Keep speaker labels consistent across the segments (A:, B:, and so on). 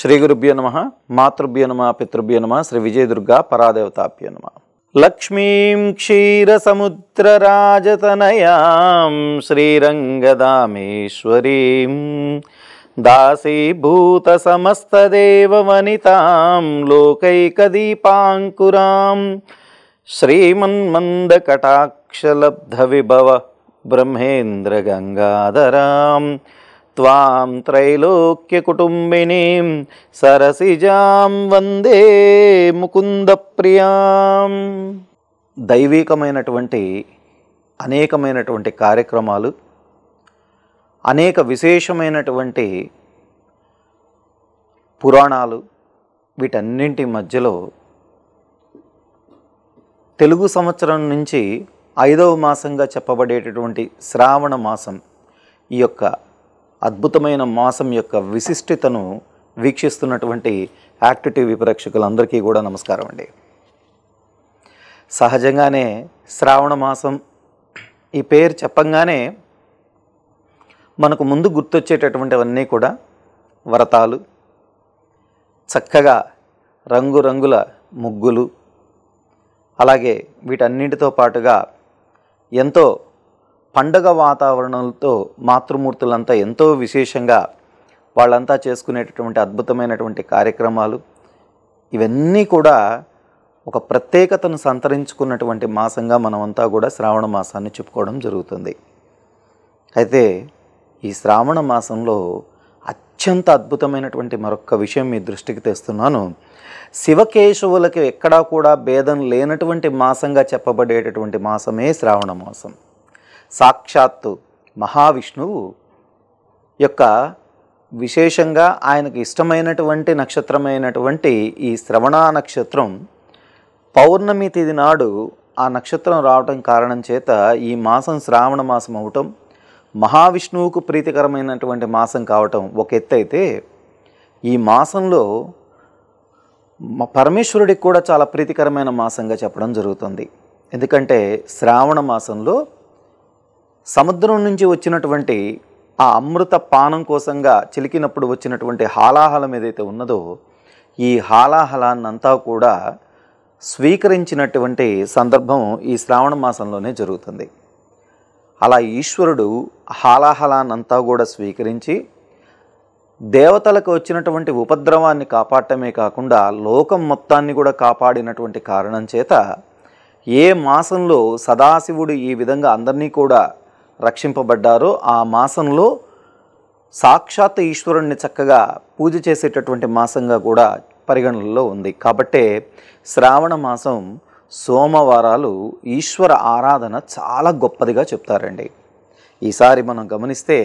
A: శ్రీ గురుభ్యో నమ మాతృభ్యో నమ పితృభ్యో నమ శ్రీ విజయదుర్గా పరాదేవతాభ్యో నమ లక్ష్మీం క్షీరసముద్రరాజతనయాం శ్రీరంగదామేశ్వరీం దాసీభూతసమస్తదేవవనితాం లోకైకదీపాంకురాం శ్రీమన్మందకటాక్షలబ్ధవిభవ బ్రహ్మేంద్రగంగాధరాం త్వాం త్రైలోక్యకుటుంబినీం సరసిజాం వందే ముకుందప్రియాం దైవీకమైనటువంటి అనేకమైనటువంటి కార్యక్రమాలు అనేక విశేషమైనటువంటి పురాణాలు వీటన్నింటి మధ్యలో తెలుగు సంవత్సరం నుంచి ఐదవ మాసంగా చెప్పబడేటటువంటి శ్రావణ మాసం ఈ యొక్క అద్భుతమైన మాసం యొక్క విశిష్టతను వీక్షిస్తున్నటువంటి యాక్ట్ టీవీ ప్రేక్షకులందరికీ కూడా నమస్కారం అండి సహజంగానే శ్రావణ మాసం ఈ పేరు చెప్పంగానే మనకు ముందు గుర్తొచ్చేటటువంటివన్నీ కూడా వరతాలు చక్కగా రంగురంగుల ముగ్గులు అలాగే వీటన్నింటితో పాటుగా ఎంతో పండగ వాతావరణంతో మాతృమూర్తులంతా ఎంతో విశేషంగా వాళ్ళంతా చేసుకునేటటువంటి అద్భుతమైనటువంటి కార్యక్రమాలు ఇవన్నీ కూడా ఒక ప్రత్యేకతను సంతరించుకున్నటువంటి మాసంగా మనమంతా కూడా శ్రావణ మాసాన్ని చెప్పుకోవడం జరుగుతుంది అయితే ఈ శ్రావణ మాసంలో అత్యంత అద్భుతమైనటువంటి మరొక విషయం మీ దృష్టికి తెస్తున్నాను శివకేశవులకి ఎక్కడా కూడా భేదం లేనటువంటి మాసంగా చెప్పబడేటటువంటి మాసమే శ్రావణ మాసం సాక్షాత్తు మహావిష్ణువు యొక్క విశేషంగా ఆయనకు ఇష్టమైనటువంటి నక్షత్రమైనటువంటి ఈ శ్రవణ నక్షత్రం పౌర్ణమి తిది నాడు ఆ నక్షత్రం రావటం కారణం చేత ఈ మాసం శ్రావణ మాసం అవటం మహావిష్ణువుకు ప్రీతికరమైనటువంటి మాసం కావటం ఒక ఎత్తు అయితే ఈ మాసంలో పరమేశ్వరుడికి కూడా చాలా ప్రీతికరమైన మాసంగా చెప్పడం జరుగుతుంది ఎందుకంటే శ్రావణ మాసంలో సముద్రం నుంచి వచ్చినటువంటి ఆ అమృత పానం కోసంగా చిలికినప్పుడు వచ్చినటువంటి హాలాహలం ఏదైతే ఉన్నదో ఈ హాలాహలాన్నంతా కూడా స్వీకరించినటువంటి సందర్భం ఈ శ్రావణ మాసంలోనే జరుగుతుంది అలా ఈశ్వరుడు హాలాహలాన్నంతా కూడా స్వీకరించి దేవతలకు వచ్చినటువంటి ఉపద్రవాన్ని కాపాడటమే కాకుండా లోకం మొత్తాన్ని కూడా కాపాడినటువంటి కారణం చేత ఏ మాసంలో సదాశివుడు ఈ విధంగా అందరినీ కూడా రక్షింపబడ్డారో ఆ మాసంలో సాక్షాత్ ఈశ్వరుణ్ణి చక్కగా పూజ చేసేటటువంటి మాసంగా కూడా పరిగణనలో ఉంది కాబట్టే శ్రావణ మాసం సోమవారాలు ఈశ్వర ఆరాధన చాలా గొప్పదిగా చెప్తారండి ఈసారి మనం గమనిస్తే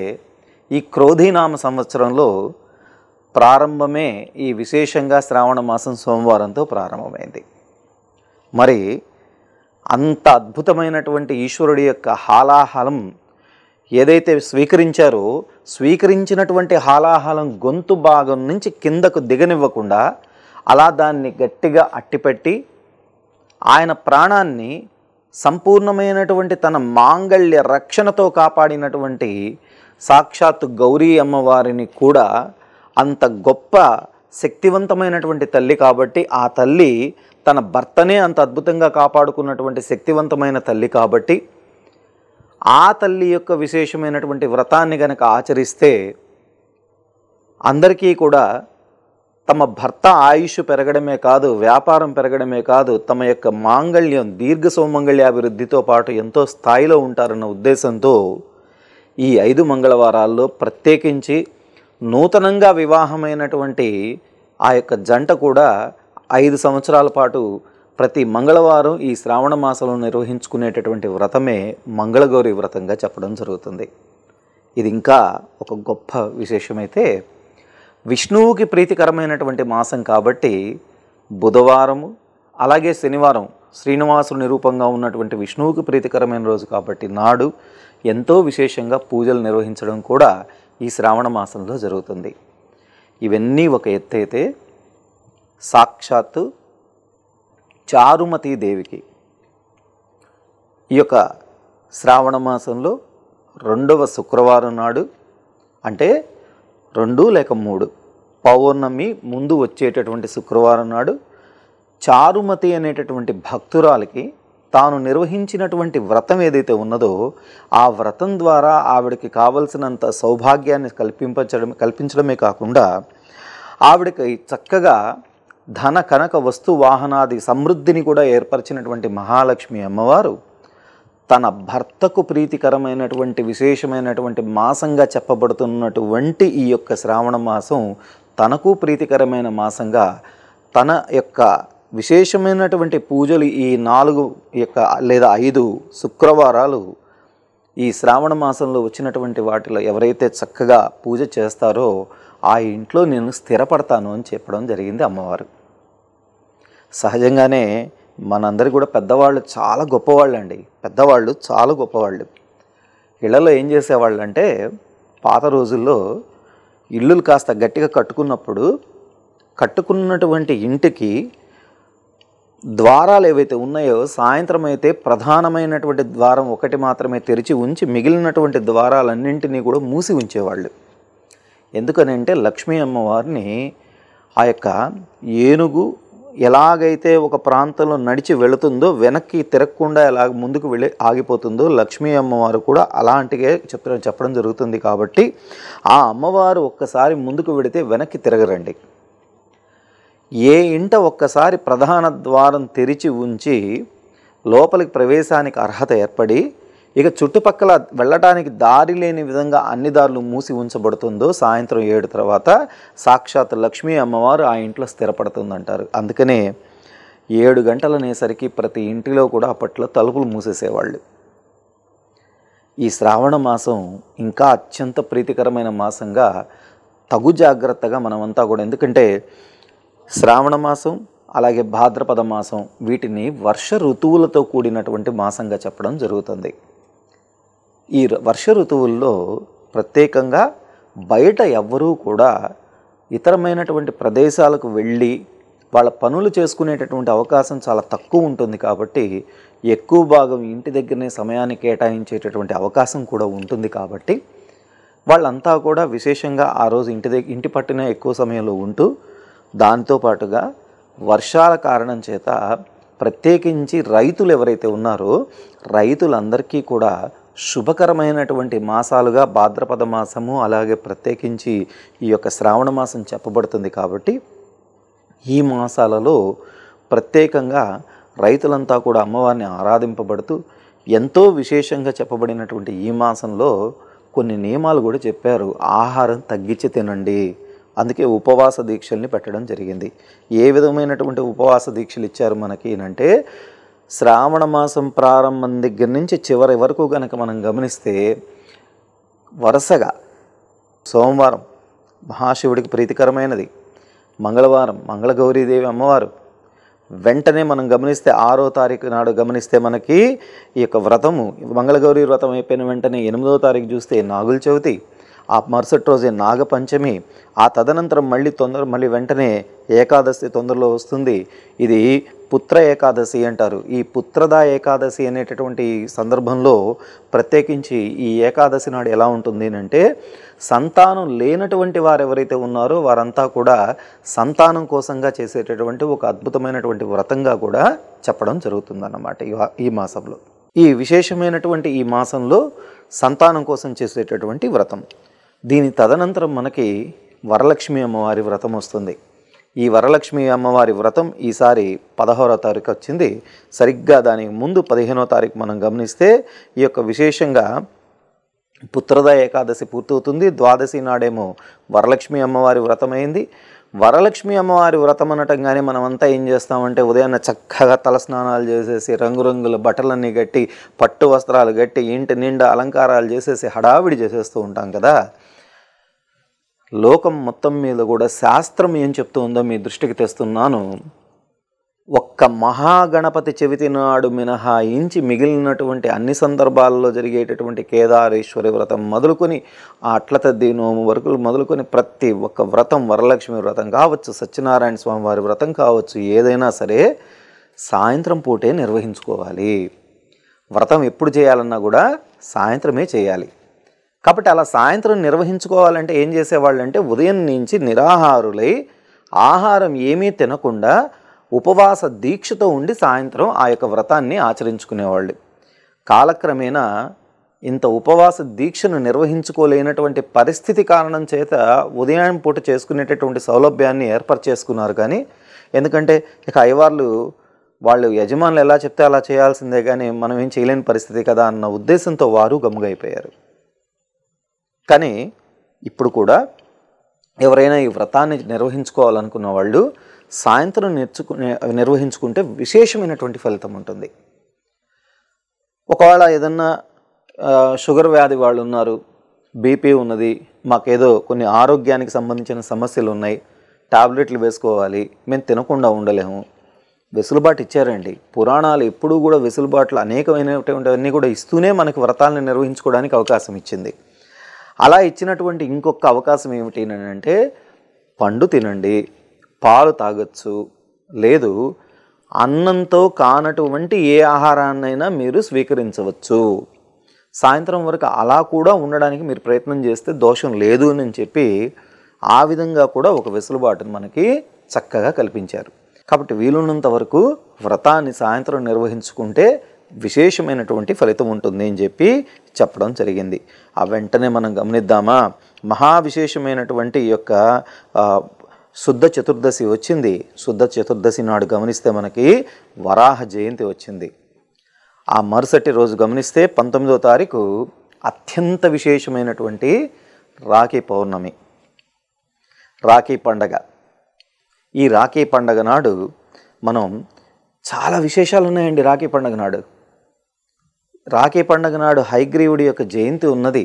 A: ఈ క్రోధీనామ సంవత్సరంలో ప్రారంభమే ఈ విశేషంగా శ్రావణ మాసం సోమవారంతో ప్రారంభమైంది మరి అంత అద్భుతమైనటువంటి ఈశ్వరుడి యొక్క హాలాహలం ఏదైతే స్వీకరించారో స్వీకరించినటువంటి హాలాహలం గొంతు భాగం నుంచి కిందకు దిగనివ్వకుండా అలా దాన్ని గట్టిగా అట్టిపెట్టి ఆయన ప్రాణాన్ని సంపూర్ణమైనటువంటి తన మాంగళ్య రక్షణతో కాపాడినటువంటి సాక్షాత్ గౌరీ అమ్మవారిని కూడా అంత గొప్ప శక్తివంతమైనటువంటి తల్లి కాబట్టి ఆ తల్లి తన భర్తనే అంత అద్భుతంగా కాపాడుకున్నటువంటి శక్తివంతమైన తల్లి కాబట్టి ఆ తల్లి యొక్క విశేషమైనటువంటి వ్రతాన్ని గనక ఆచరిస్తే అందరికీ కూడా తమ భర్త ఆయుష్ పెరగడమే కాదు వ్యాపారం పెరగడమే కాదు తమ యొక్క మాంగళ్యం దీర్ఘ సౌమంగళ్యాభివృద్ధితో పాటు ఎంతో స్థాయిలో ఉంటారన్న ఉద్దేశంతో ఈ ఐదు మంగళవారాల్లో ప్రత్యేకించి నూతనంగా వివాహమైనటువంటి ఆ యొక్క జంట కూడా ఐదు సంవత్సరాల పాటు ప్రతి మంగళవారం ఈ శ్రావణ మాసంలో నిర్వహించుకునేటటువంటి వ్రతమే మంగళగౌరి వ్రతంగా చెప్పడం జరుగుతుంది ఇది ఇంకా ఒక గొప్ప విశేషమైతే విష్ణువుకి ప్రీతికరమైనటువంటి మాసం కాబట్టి బుధవారము అలాగే శనివారం శ్రీనివాసుని నిరూపంగా ఉన్నటువంటి విష్ణువుకి ప్రీతికరమైన రోజు కాబట్టి నాడు ఎంతో విశేషంగా పూజలు నిర్వహించడం కూడా ఈ శ్రావణ మాసంలో జరుగుతుంది ఇవన్నీ ఒక ఎత్తైతే సాక్షాత్తు చారుమతి దేవికి ఈ యొక్క శ్రావణ మాసంలో రెండవ శుక్రవారం నాడు అంటే రెండు లేక మూడు పౌర్ణమి ముందు వచ్చేటటువంటి శుక్రవారం నాడు చారుమతి అనేటటువంటి భక్తురాలకి తాను నిర్వహించినటువంటి వ్రతం ఏదైతే ఉన్నదో ఆ వ్రతం ద్వారా ఆవిడకి కావలసినంత సౌభాగ్యాన్ని కల్పించడం కల్పించడమే కాకుండా ఆవిడకి చక్కగా ధన కనక వస్తు వాహనాది సమృద్ధిని కూడా ఏర్పరిచినటువంటి మహాలక్ష్మి అమ్మవారు తన భర్తకు ప్రీతికరమైనటువంటి విశేషమైనటువంటి మాసంగా చెప్పబడుతున్నటువంటి ఈ యొక్క శ్రావణ మాసం తనకు ప్రీతికరమైన మాసంగా తన యొక్క విశేషమైనటువంటి పూజలు ఈ నాలుగు యొక్క లేదా ఐదు శుక్రవారాలు ఈ శ్రావణ మాసంలో వచ్చినటువంటి వాటిలో ఎవరైతే చక్కగా పూజ చేస్తారో ఆ ఇంట్లో నేను స్థిరపడతాను అని చెప్పడం జరిగింది అమ్మవారు సహజంగానే మనందరి కూడా పెద్దవాళ్ళు చాలా గొప్పవాళ్ళు అండి పెద్దవాళ్ళు చాలా గొప్పవాళ్ళు ఇళ్లలో ఏం చేసేవాళ్ళు అంటే పాత రోజుల్లో ఇల్లులు కాస్త గట్టిగా కట్టుకున్నప్పుడు కట్టుకున్నటువంటి ఇంటికి ద్వారాలు ఏవైతే ఉన్నాయో సాయంత్రం అయితే ప్రధానమైనటువంటి ద్వారం ఒకటి మాత్రమే తెరిచి ఉంచి మిగిలినటువంటి ద్వారాలన్నింటినీ కూడా మూసి ఉంచేవాళ్ళు ఎందుకని అంటే లక్ష్మీ అమ్మవారిని ఆ యొక్క ఏనుగు ఎలాగైతే ఒక ప్రాంతంలో నడిచి వెళుతుందో వెనక్కి తిరగకుండా ఎలా ముందుకు వెళ్ళి ఆగిపోతుందో లక్ష్మీ అమ్మవారు కూడా అలాంటిగా చిత్రం చెప్పడం జరుగుతుంది కాబట్టి ఆ అమ్మవారు ఒక్కసారి ముందుకు వెడితే వెనక్కి తిరగరండి ఏ ఇంట ఒక్కసారి ప్రధాన ద్వారం తెరిచి ఉంచి లోపలికి ప్రవేశానికి అర్హత ఏర్పడి ఇక చుట్టుపక్కల వెళ్ళడానికి దారి లేని విధంగా అన్ని దారులు మూసి ఉంచబడుతుందో సాయంత్రం ఏడు తర్వాత సాక్షాత్ లక్ష్మీ అమ్మవారు ఆ ఇంట్లో స్థిరపడుతుందంటారు అందుకనే ఏడు గంటలనేసరికి ప్రతి ఇంటిలో కూడా అప్పట్లో తలుపులు మూసేసేవాళ్ళు ఈ శ్రావణ మాసం ఇంకా అత్యంత ప్రీతికరమైన మాసంగా తగు జాగ్రత్తగా మనమంతా కూడా ఎందుకంటే శ్రావణ మాసం అలాగే భాద్రపద మాసం వీటిని వర్ష ఋతువులతో కూడినటువంటి మాసంగా చెప్పడం జరుగుతుంది ఈ వర్ష ఋతువుల్లో ప్రత్యేకంగా బయట ఎవ్వరూ కూడా ఇతరమైనటువంటి ప్రదేశాలకు వెళ్ళి వాళ్ళ పనులు చేసుకునేటటువంటి అవకాశం చాలా తక్కువ ఉంటుంది కాబట్టి ఎక్కువ భాగం ఇంటి దగ్గరనే సమయాన్ని కేటాయించేటటువంటి అవకాశం కూడా ఉంటుంది కాబట్టి వాళ్ళంతా కూడా విశేషంగా ఆ రోజు ఇంటి దగ్గర ఇంటి పట్టునే ఎక్కువ సమయంలో ఉంటూ దాంతోపాటుగా వర్షాల కారణం చేత ప్రత్యేకించి రైతులు ఎవరైతే ఉన్నారో రైతులందరికీ కూడా శుభకరమైనటువంటి మాసాలుగా భాద్రపద మాసము అలాగే ప్రత్యేకించి ఈ యొక్క శ్రావణ మాసం చెప్పబడుతుంది కాబట్టి ఈ మాసాలలో ప్రత్యేకంగా రైతులంతా కూడా అమ్మవారిని ఆరాధింపబడుతూ ఎంతో విశేషంగా చెప్పబడినటువంటి ఈ మాసంలో కొన్ని నియమాలు కూడా చెప్పారు ఆహారం తగ్గించి తినండి అందుకే ఉపవాస దీక్షల్ని పెట్టడం జరిగింది ఏ విధమైనటువంటి ఉపవాస దీక్షలు ఇచ్చారు మనకి అంటే శ్రావణ మాసం ప్రారంభం దగ్గర నుంచి చివరి వరకు కనుక మనం గమనిస్తే వరుసగా సోమవారం మహాశివుడికి ప్రీతికరమైనది మంగళవారం మంగళగౌరీదేవి అమ్మవారు వెంటనే మనం గమనిస్తే ఆరో తారీఖు నాడు గమనిస్తే మనకి ఈ యొక్క వ్రతము మంగళగౌరి వ్రతం అయిపోయిన వెంటనే ఎనిమిదో తారీఖు చూస్తే నాగుల చవితి ఆ మరుసటి రోజే నాగపంచమి ఆ తదనంతరం మళ్ళీ తొందర మళ్ళీ వెంటనే ఏకాదశి తొందరలో వస్తుంది ఇది పుత్ర ఏకాదశి అంటారు ఈ పుత్రదా ఏకాదశి అనేటటువంటి సందర్భంలో ప్రత్యేకించి ఈ ఏకాదశి నాడు ఎలా ఉంటుంది అంటే సంతానం లేనటువంటి వారు ఎవరైతే ఉన్నారో వారంతా కూడా సంతానం కోసంగా చేసేటటువంటి ఒక అద్భుతమైనటువంటి వ్రతంగా కూడా చెప్పడం జరుగుతుందన్నమాట ఈ మాసంలో ఈ విశేషమైనటువంటి ఈ మాసంలో సంతానం కోసం చేసేటటువంటి వ్రతం దీని తదనంతరం మనకి వరలక్ష్మి అమ్మవారి వ్రతం వస్తుంది ఈ వరలక్ష్మి అమ్మవారి వ్రతం ఈసారి పదహారో తారీఖు వచ్చింది సరిగ్గా దానికి ముందు పదిహేనో తారీఖు మనం గమనిస్తే ఈ యొక్క విశేషంగా పుత్రద ఏకాదశి పూర్తవుతుంది ద్వాదశి నాడేమో వరలక్ష్మి అమ్మవారి వ్రతమైంది వరలక్ష్మి అమ్మవారి వ్రతం అనటంగానే మనమంతా ఏం చేస్తామంటే ఉదయాన్న చక్కగా తలస్నానాలు చేసేసి రంగురంగుల బట్టలన్నీ కట్టి పట్టు వస్త్రాలు కట్టి ఇంటి నిండా అలంకారాలు చేసేసి హడావిడి చేసేస్తూ ఉంటాం కదా లోకం మొత్తం మీద కూడా శాస్త్రం ఏం చెప్తుందో మీ దృష్టికి తెస్తున్నాను ఒక్క మహాగణపతి చెవితి నాడు మినహాయించి మిగిలినటువంటి అన్ని సందర్భాల్లో జరిగేటటువంటి కేదారేశ్వరి వ్రతం మొదలుకొని ఆ అట్లత దీనోము వరకు మొదలుకొని ప్రతి ఒక్క వ్రతం వరలక్ష్మి వ్రతం కావచ్చు సత్యనారాయణ స్వామి వారి వ్రతం కావచ్చు ఏదైనా సరే సాయంత్రం పూటే నిర్వహించుకోవాలి వ్రతం ఎప్పుడు చేయాలన్నా కూడా సాయంత్రమే చేయాలి కాబట్టి అలా సాయంత్రం నిర్వహించుకోవాలంటే ఏం చేసేవాళ్ళు అంటే ఉదయం నుంచి నిరాహారులై ఆహారం ఏమీ తినకుండా ఉపవాస దీక్షతో ఉండి సాయంత్రం ఆ యొక్క వ్రతాన్ని ఆచరించుకునేవాళ్ళు కాలక్రమేణా ఇంత ఉపవాస దీక్షను నిర్వహించుకోలేనటువంటి పరిస్థితి కారణం చేత ఉదయం పూట చేసుకునేటటువంటి సౌలభ్యాన్ని ఏర్పరచేసుకున్నారు కానీ ఎందుకంటే ఇక అయ్యవార్లు వాళ్ళు యజమానులు ఎలా చెప్తే అలా చేయాల్సిందే కానీ మనం ఏం చేయలేని పరిస్థితి కదా అన్న ఉద్దేశంతో వారు గమ్ముగైపోయారు కానీ ఇప్పుడు కూడా ఎవరైనా ఈ వ్రతాన్ని నిర్వహించుకోవాలనుకున్న వాళ్ళు సాయంత్రం నేర్చుకునే నిర్వహించుకుంటే విశేషమైనటువంటి ఫలితం ఉంటుంది ఒకవేళ ఏదన్నా షుగర్ వ్యాధి వాళ్ళు ఉన్నారు బీపీ ఉన్నది మాకేదో కొన్ని ఆరోగ్యానికి సంబంధించిన సమస్యలు ఉన్నాయి టాబ్లెట్లు వేసుకోవాలి మేము తినకుండా ఉండలేము వెసులుబాటు ఇచ్చారండి పురాణాలు ఎప్పుడూ కూడా వెసులుబాట్లు అనేకమైనటువంటివన్నీ కూడా ఇస్తూనే మనకి వ్రతాలను నిర్వహించుకోవడానికి అవకాశం ఇచ్చింది అలా ఇచ్చినటువంటి ఇంకొక అవకాశం ఏమిటి అంటే పండు తినండి పాలు తాగొచ్చు లేదు అన్నంతో కానటువంటి ఏ ఆహారాన్నైనా మీరు స్వీకరించవచ్చు సాయంత్రం వరకు అలా కూడా ఉండడానికి మీరు ప్రయత్నం చేస్తే దోషం లేదు అని చెప్పి ఆ విధంగా కూడా ఒక వెసులుబాటును మనకి చక్కగా కల్పించారు కాబట్టి వీలున్నంత వరకు వ్రతాన్ని సాయంత్రం నిర్వహించుకుంటే విశేషమైనటువంటి ఫలితం ఉంటుంది అని చెప్పి చెప్పడం జరిగింది ఆ వెంటనే మనం గమనిద్దామా మహా విశేషమైనటువంటి యొక్క శుద్ధ చతుర్దశి వచ్చింది శుద్ధ చతుర్దశి నాడు గమనిస్తే మనకి వరాహ జయంతి వచ్చింది ఆ మరుసటి రోజు గమనిస్తే పంతొమ్మిదో తారీఖు అత్యంత విశేషమైనటువంటి రాఖీ పౌర్ణమి రాఖీ పండగ ఈ రాఖీ పండగ నాడు మనం చాలా విశేషాలు ఉన్నాయండి రాఖీ పండగ నాడు రాఖీ పండుగ నాడు హైగ్రీవుడి యొక్క జయంతి ఉన్నది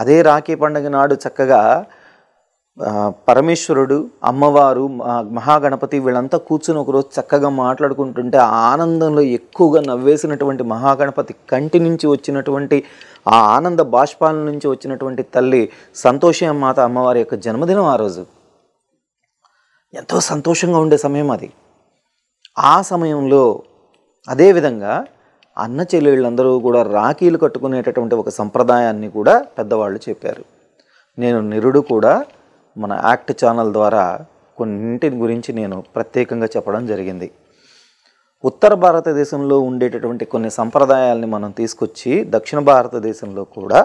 A: అదే రాఖీ పండుగ నాడు చక్కగా పరమేశ్వరుడు అమ్మవారు మహాగణపతి వీళ్ళంతా కూర్చుని ఒకరోజు చక్కగా మాట్లాడుకుంటుంటే ఆనందంలో ఎక్కువగా నవ్వేసినటువంటి మహాగణపతి కంటి నుంచి వచ్చినటువంటి ఆ ఆనంద బాష్పాల నుంచి వచ్చినటువంటి తల్లి సంతోష మాత అమ్మవారి యొక్క జన్మదినం ఆ రోజు ఎంతో సంతోషంగా ఉండే సమయం అది ఆ సమయంలో అదేవిధంగా అన్న చెల్లెళ్ళందరూ కూడా రాఖీలు కట్టుకునేటటువంటి ఒక సంప్రదాయాన్ని కూడా పెద్దవాళ్ళు చెప్పారు నేను నిరుడు కూడా మన యాక్ట్ ఛానల్ ద్వారా కొన్నింటిని గురించి నేను ప్రత్యేకంగా చెప్పడం జరిగింది ఉత్తర భారతదేశంలో ఉండేటటువంటి కొన్ని సంప్రదాయాల్ని మనం తీసుకొచ్చి దక్షిణ భారతదేశంలో కూడా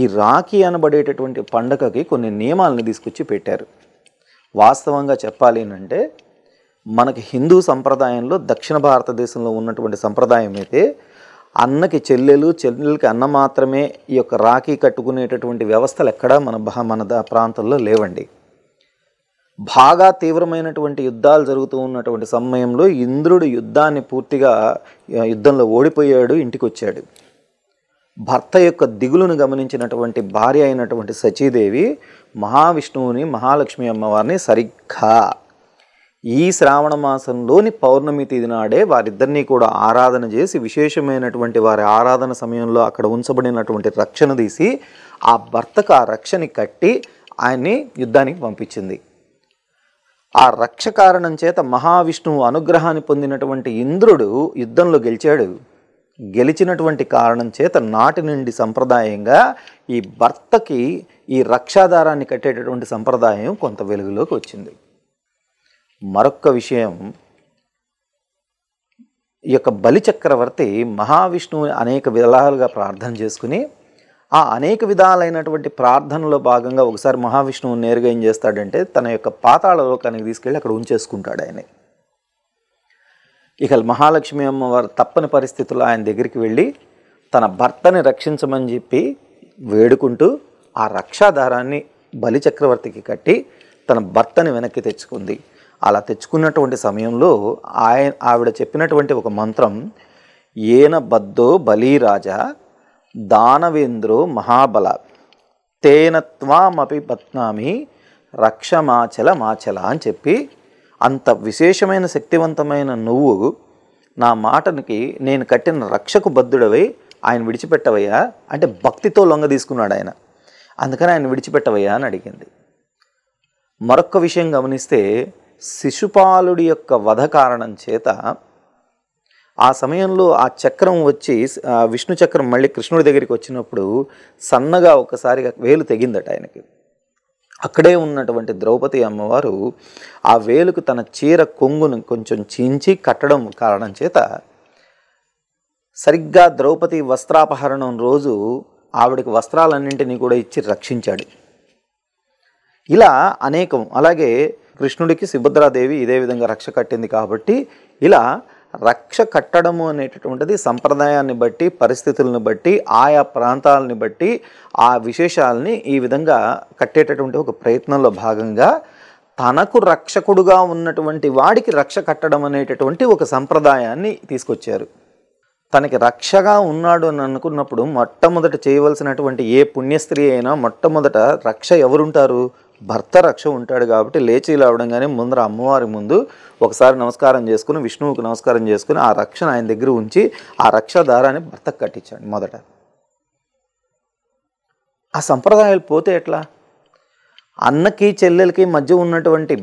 A: ఈ రాఖీ అనబడేటటువంటి పండగకి కొన్ని నియమాలను తీసుకొచ్చి పెట్టారు వాస్తవంగా చెప్పాలి అంటే మనకి హిందూ సంప్రదాయంలో దక్షిణ భారతదేశంలో ఉన్నటువంటి సంప్రదాయం అయితే అన్నకి చెల్లెలు చెల్లెలకి అన్న మాత్రమే ఈ యొక్క రాఖీ కట్టుకునేటటువంటి వ్యవస్థలు ఎక్కడా మన మన ప్రాంతంలో లేవండి బాగా తీవ్రమైనటువంటి యుద్ధాలు జరుగుతూ ఉన్నటువంటి సమయంలో ఇంద్రుడు యుద్ధాన్ని పూర్తిగా యుద్ధంలో ఓడిపోయాడు ఇంటికి వచ్చాడు భర్త యొక్క దిగులును గమనించినటువంటి భార్య అయినటువంటి సచీదేవి మహావిష్ణువుని మహాలక్ష్మి అమ్మవారిని సరిగ్గా ఈ శ్రావణ మాసంలోని పౌర్ణమి తేది నాడే వారిద్దరినీ కూడా ఆరాధన చేసి విశేషమైనటువంటి వారి ఆరాధన సమయంలో అక్కడ ఉంచబడినటువంటి రక్షణ తీసి ఆ భర్తకు ఆ రక్షని కట్టి ఆయన్ని యుద్ధానికి పంపించింది ఆ రక్ష కారణం చేత మహావిష్ణువు అనుగ్రహాన్ని పొందినటువంటి ఇంద్రుడు యుద్ధంలో గెలిచాడు గెలిచినటువంటి కారణం చేత నాటి నుండి సంప్రదాయంగా ఈ భర్తకి ఈ రక్షాధారాన్ని కట్టేటటువంటి సంప్రదాయం కొంత వెలుగులోకి వచ్చింది మరొక విషయం ఈ యొక్క బలిచక్రవర్తి మహావిష్ణువుని అనేక విధాలుగా ప్రార్థన చేసుకుని ఆ అనేక విధాలైనటువంటి ప్రార్థనలో భాగంగా ఒకసారి మహావిష్ణువు నేరుగా ఏం చేస్తాడంటే తన యొక్క పాతాళ లోకానికి తీసుకెళ్ళి అక్కడ ఉంచేసుకుంటాడు ఆయన ఇక మహాలక్ష్మి అమ్మవారు తప్పని పరిస్థితుల్లో ఆయన దగ్గరికి వెళ్ళి తన భర్తని రక్షించమని చెప్పి వేడుకుంటూ ఆ రక్షాధారాన్ని బలిచక్రవర్తికి కట్టి తన భర్తని వెనక్కి తెచ్చుకుంది అలా తెచ్చుకున్నటువంటి సమయంలో ఆయన ఆవిడ చెప్పినటువంటి ఒక మంత్రం ఏన బద్దో బలీరాజ దానవేంద్రో మహాబల తేన త్వామపి పత్నామి రక్షమాచల మాచల అని చెప్పి అంత విశేషమైన శక్తివంతమైన నువ్వు నా మాటనికి నేను కట్టిన రక్షకు బద్ధుడవై ఆయన విడిచిపెట్టవయ్యా అంటే భక్తితో లొంగ తీసుకున్నాడు ఆయన అందుకని ఆయన విడిచిపెట్టవయ్యా అని అడిగింది మరొక విషయం గమనిస్తే శిశుపాలుడి యొక్క వధ కారణం చేత ఆ సమయంలో ఆ చక్రం వచ్చి విష్ణు చక్రం మళ్ళీ కృష్ణుడి దగ్గరికి వచ్చినప్పుడు సన్నగా ఒకసారిగా వేలు తెగిందట ఆయనకి అక్కడే ఉన్నటువంటి ద్రౌపది అమ్మవారు ఆ వేలుకు తన చీర కొంగును కొంచెం చీంచి కట్టడం కారణం చేత సరిగ్గా ద్రౌపది వస్త్రాపహరణం రోజు ఆవిడకి వస్త్రాలన్నింటినీ కూడా ఇచ్చి రక్షించాడు ఇలా అనేకం అలాగే కృష్ణుడికి సుభద్రాదేవి ఇదే విధంగా రక్ష కట్టింది కాబట్టి ఇలా రక్ష కట్టడము అనేటటువంటిది సంప్రదాయాన్ని బట్టి పరిస్థితులను బట్టి ఆయా ప్రాంతాలని బట్టి ఆ విశేషాలని ఈ విధంగా కట్టేటటువంటి ఒక ప్రయత్నంలో భాగంగా తనకు రక్షకుడుగా ఉన్నటువంటి వాడికి రక్ష కట్టడం అనేటటువంటి ఒక సంప్రదాయాన్ని తీసుకొచ్చారు తనకి రక్షగా ఉన్నాడు అని అనుకున్నప్పుడు మొట్టమొదట చేయవలసినటువంటి ఏ పుణ్యస్త్రీ అయినా మొట్టమొదట రక్ష ఎవరుంటారు భర్త రక్ష ఉంటాడు కాబట్టి లేచి లేవడంగానే ముందర అమ్మవారి ముందు ఒకసారి నమస్కారం చేసుకుని విష్ణువుకి నమస్కారం చేసుకుని ఆ రక్షణ ఆయన దగ్గర ఉంచి ఆ రక్ష దారాన్ని భర్తకు కట్టించాడు మొదట ఆ సంప్రదాయాలు పోతే ఎట్లా అన్నకి చెల్లెలకి మధ్య ఉన్నటువంటి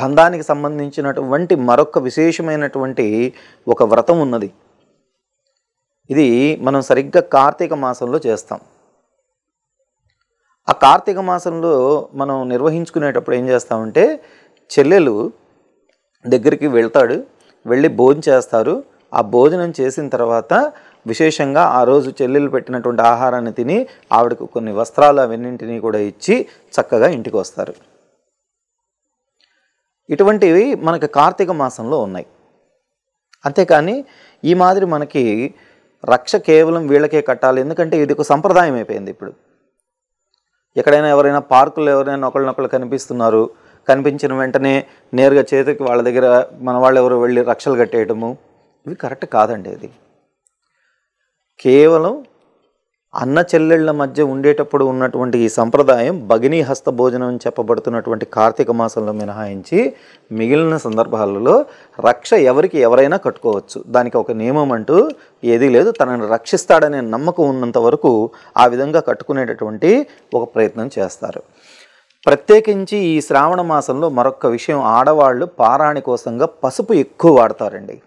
A: బంధానికి సంబంధించినటువంటి మరొక విశేషమైనటువంటి ఒక వ్రతం ఉన్నది ఇది మనం సరిగ్గా కార్తీక మాసంలో చేస్తాం ఆ కార్తీక మాసంలో మనం నిర్వహించుకునేటప్పుడు ఏం చేస్తామంటే చెల్లెలు దగ్గరికి వెళ్తాడు వెళ్ళి భోజనం చేస్తారు ఆ భోజనం చేసిన తర్వాత విశేషంగా ఆ రోజు చెల్లెలు పెట్టినటువంటి ఆహారాన్ని తిని ఆవిడకు కొన్ని వస్త్రాలు అవన్నింటినీ కూడా ఇచ్చి చక్కగా ఇంటికి వస్తారు ఇటువంటివి మనకి కార్తీక మాసంలో ఉన్నాయి అంతేకాని ఈ మాదిరి మనకి రక్ష కేవలం వీళ్ళకే కట్టాలి ఎందుకంటే ఇది ఒక సంప్రదాయం అయిపోయింది ఇప్పుడు ఎక్కడైనా ఎవరైనా పార్కులు ఎవరైనా ఒకళ్ళనొకళ్ళు కనిపిస్తున్నారు కనిపించిన వెంటనే నేరుగా చేతికి వాళ్ళ దగ్గర మన వాళ్ళు ఎవరు వెళ్ళి రక్షలు కట్టేయటము ఇవి కరెక్ట్ కాదండి ఇది కేవలం అన్న చెల్లెళ్ల మధ్య ఉండేటప్పుడు ఉన్నటువంటి ఈ సంప్రదాయం భగినీ హస్త భోజనం అని చెప్పబడుతున్నటువంటి కార్తీక మాసంలో మినహాయించి మిగిలిన సందర్భాలలో రక్ష ఎవరికి ఎవరైనా కట్టుకోవచ్చు దానికి ఒక నియమం అంటూ ఏదీ లేదు తనని రక్షిస్తాడనే నమ్మకం ఉన్నంత వరకు ఆ విధంగా కట్టుకునేటటువంటి ఒక ప్రయత్నం చేస్తారు ప్రత్యేకించి ఈ శ్రావణ మాసంలో మరొక విషయం ఆడవాళ్ళు పారాణి కోసంగా పసుపు ఎక్కువ వాడతారండి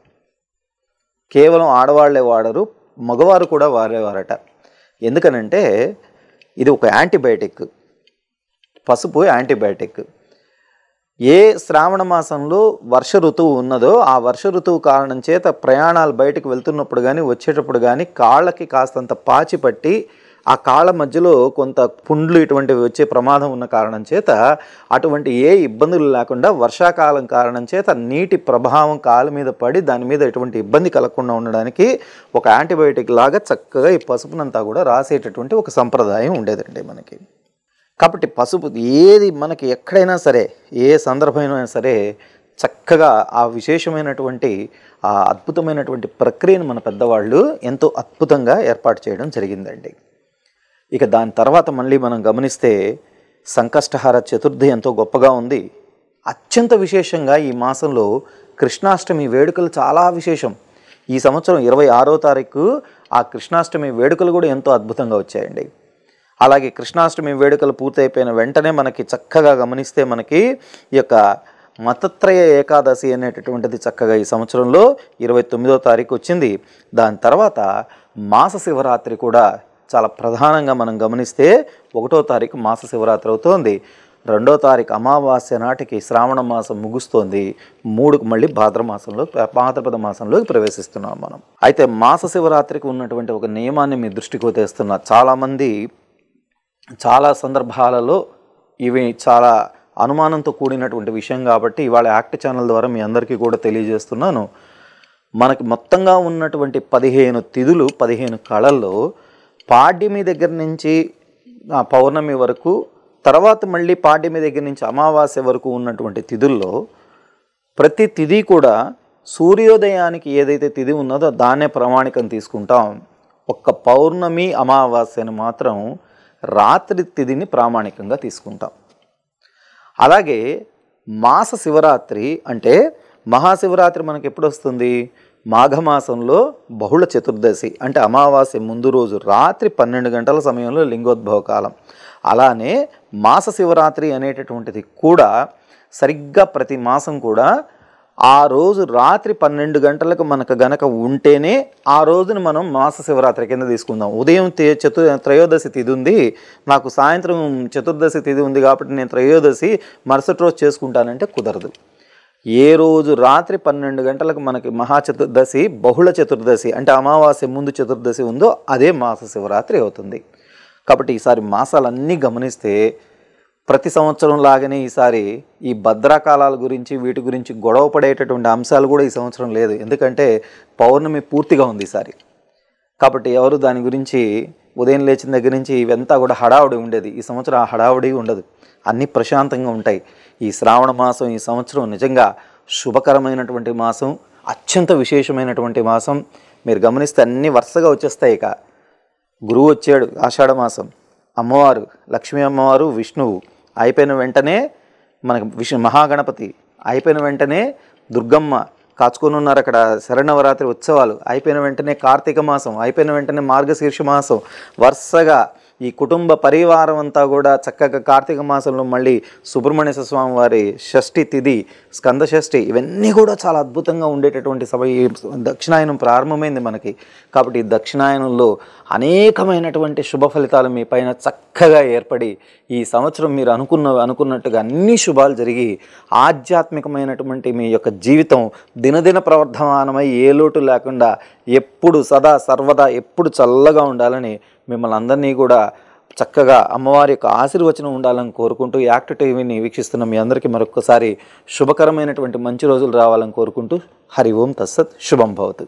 A: కేవలం ఆడవాళ్లే వాడరు మగవారు కూడా వారేవారట ఎందుకనంటే ఇది ఒక యాంటీబయాటిక్ పసుపు యాంటీబయాటిక్ ఏ శ్రావణ మాసంలో వర్ష ఋతువు ఉన్నదో ఆ వర్ష ఋతువు కారణం చేత ప్రయాణాలు బయటకు వెళ్తున్నప్పుడు కానీ వచ్చేటప్పుడు కానీ కాళ్ళకి కాస్తంత పాచి పట్టి ఆ కాళ్ళ మధ్యలో కొంత పుండ్లు ఇటువంటివి వచ్చే ప్రమాదం ఉన్న కారణం చేత అటువంటి ఏ ఇబ్బందులు లేకుండా వర్షాకాలం కారణం చేత నీటి ప్రభావం కాళ్ళ మీద పడి దాని మీద ఎటువంటి ఇబ్బంది కలగకుండా ఉండడానికి ఒక యాంటీబయోటిక్ లాగా చక్కగా ఈ పసుపునంతా కూడా రాసేటటువంటి ఒక సంప్రదాయం ఉండేదండి మనకి కాబట్టి పసుపు ఏది మనకి ఎక్కడైనా సరే ఏ సందర్భమైనా సరే చక్కగా ఆ విశేషమైనటువంటి ఆ అద్భుతమైనటువంటి ప్రక్రియను మన పెద్దవాళ్ళు ఎంతో అద్భుతంగా ఏర్పాటు చేయడం జరిగిందండి ఇక దాని తర్వాత మళ్ళీ మనం గమనిస్తే సంకష్టహార చతుర్థి ఎంతో గొప్పగా ఉంది అత్యంత విశేషంగా ఈ మాసంలో కృష్ణాష్టమి వేడుకలు చాలా విశేషం ఈ సంవత్సరం ఇరవై ఆరో తారీఖు ఆ కృష్ణాష్టమి వేడుకలు కూడా ఎంతో అద్భుతంగా వచ్చాయండి అలాగే కృష్ణాష్టమి వేడుకలు పూర్తయిపోయిన వెంటనే మనకి చక్కగా గమనిస్తే మనకి ఈ యొక్క మతత్రయ ఏకాదశి అనేటటువంటిది చక్కగా ఈ సంవత్సరంలో ఇరవై తొమ్మిదో తారీఖు వచ్చింది దాని తర్వాత మాస శివరాత్రి కూడా చాలా ప్రధానంగా మనం గమనిస్తే ఒకటో తారీఖు మాస శివరాత్రి అవుతోంది రెండో తారీఖు అమావాస్య నాటికి శ్రావణ మాసం ముగుస్తోంది మూడుకు మళ్ళీ భాద్రమాసంలో భాద్రపద మాసంలోకి ప్రవేశిస్తున్నాం మనం అయితే మాస శివరాత్రికి ఉన్నటువంటి ఒక నియమాన్ని మీ దృష్టికి తెస్తున్నా చాలామంది చాలా సందర్భాలలో ఇవి చాలా అనుమానంతో కూడినటువంటి విషయం కాబట్టి ఇవాళ యాక్ట్ ఛానల్ ద్వారా మీ అందరికీ కూడా తెలియజేస్తున్నాను మనకి మొత్తంగా ఉన్నటువంటి పదిహేను తిథులు పదిహేను కళల్లో పాడ్యమి దగ్గర నుంచి పౌర్ణమి వరకు తర్వాత మళ్ళీ పాడ్యమి దగ్గర నుంచి అమావాస్య వరకు ఉన్నటువంటి తిథుల్లో ప్రతి తిథి కూడా సూర్యోదయానికి ఏదైతే తిథి ఉన్నదో దాన్నే ప్రమాణికం తీసుకుంటాం ఒక్క పౌర్ణమి అమావాస్యను మాత్రం రాత్రి తిథిని ప్రామాణికంగా తీసుకుంటాం అలాగే మాస శివరాత్రి అంటే మహాశివరాత్రి మనకి ఎప్పుడు వస్తుంది మాఘమాసంలో బహుళ చతుర్దశి అంటే అమావాస్య ముందు రోజు రాత్రి పన్నెండు గంటల సమయంలో లింగోద్భవ కాలం అలానే మాస శివరాత్రి అనేటటువంటిది కూడా సరిగ్గా ప్రతి మాసం కూడా ఆ రోజు రాత్రి పన్నెండు గంటలకు మనకు గనక ఉంటేనే ఆ రోజును మనం మాస శివరాత్రి కింద తీసుకుందాం ఉదయం చతు త్రయోదశి తిది ఉంది నాకు సాయంత్రం చతుర్దశి తిది ఉంది కాబట్టి నేను త్రయోదశి మరుసటి రోజు చేసుకుంటానంటే కుదరదు ఏ రోజు రాత్రి పన్నెండు గంటలకు మనకి మహా చతుర్దశి బహుళ చతుర్దశి అంటే అమావాస్య ముందు చతుర్దశి ఉందో అదే మాస శివరాత్రి అవుతుంది కాబట్టి ఈసారి మాసాలన్నీ గమనిస్తే ప్రతి సంవత్సరం లాగానే ఈసారి ఈ భద్రాకాలాల గురించి వీటి గురించి గొడవ పడేటటువంటి అంశాలు కూడా ఈ సంవత్సరం లేదు ఎందుకంటే పౌర్ణమి పూర్తిగా ఉంది ఈసారి కాబట్టి ఎవరు దాని గురించి ఉదయం లేచిన దగ్గర నుంచి ఇవంతా కూడా హడావుడి ఉండేది ఈ సంవత్సరం ఆ హడావుడి ఉండదు అన్నీ ప్రశాంతంగా ఉంటాయి ఈ శ్రావణ మాసం ఈ సంవత్సరం నిజంగా శుభకరమైనటువంటి మాసం అత్యంత విశేషమైనటువంటి మాసం మీరు గమనిస్తే అన్నీ వరుసగా వచ్చేస్తాయి ఇక గురువు వచ్చాడు ఆషాఢ మాసం అమ్మవారు లక్ష్మీ అమ్మవారు విష్ణువు అయిపోయిన వెంటనే మనకు విష్ణు మహాగణపతి అయిపోయిన వెంటనే దుర్గమ్మ కాచుకొని ఉన్నారు అక్కడ శరణవరాత్రి ఉత్సవాలు అయిపోయిన వెంటనే కార్తీక మాసం అయిపోయిన వెంటనే మార్గశీర్ష మాసం వరుసగా ఈ కుటుంబ పరివారం అంతా కూడా చక్కగా కార్తీక మాసంలో మళ్ళీ సుబ్రహ్మణ్య స్వామి వారి షష్ఠి తిథి స్కంద షష్ఠి ఇవన్నీ కూడా చాలా అద్భుతంగా ఉండేటటువంటి సభ ఈ దక్షిణాయనం ప్రారంభమైంది మనకి కాబట్టి ఈ దక్షిణాయనంలో అనేకమైనటువంటి శుభ ఫలితాలు మీ పైన చక్కగా ఏర్పడి ఈ సంవత్సరం మీరు అనుకున్న అనుకున్నట్టుగా అన్ని శుభాలు జరిగి ఆధ్యాత్మికమైనటువంటి మీ యొక్క జీవితం దినదిన ప్రవర్ధమానమై ఏ లోటు లేకుండా ఎప్పుడు సదా సర్వదా ఎప్పుడు చల్లగా ఉండాలని మిమ్మల్ని అందరినీ కూడా చక్కగా అమ్మవారి యొక్క ఆశీర్వచనం ఉండాలని కోరుకుంటూ యాక్ట్ టీవీని వీక్షిస్తున్న మీ అందరికీ మరొకసారి శుభకరమైనటువంటి మంచి రోజులు రావాలని కోరుకుంటూ హరి ఓం తస్సత్ శుభం భవతు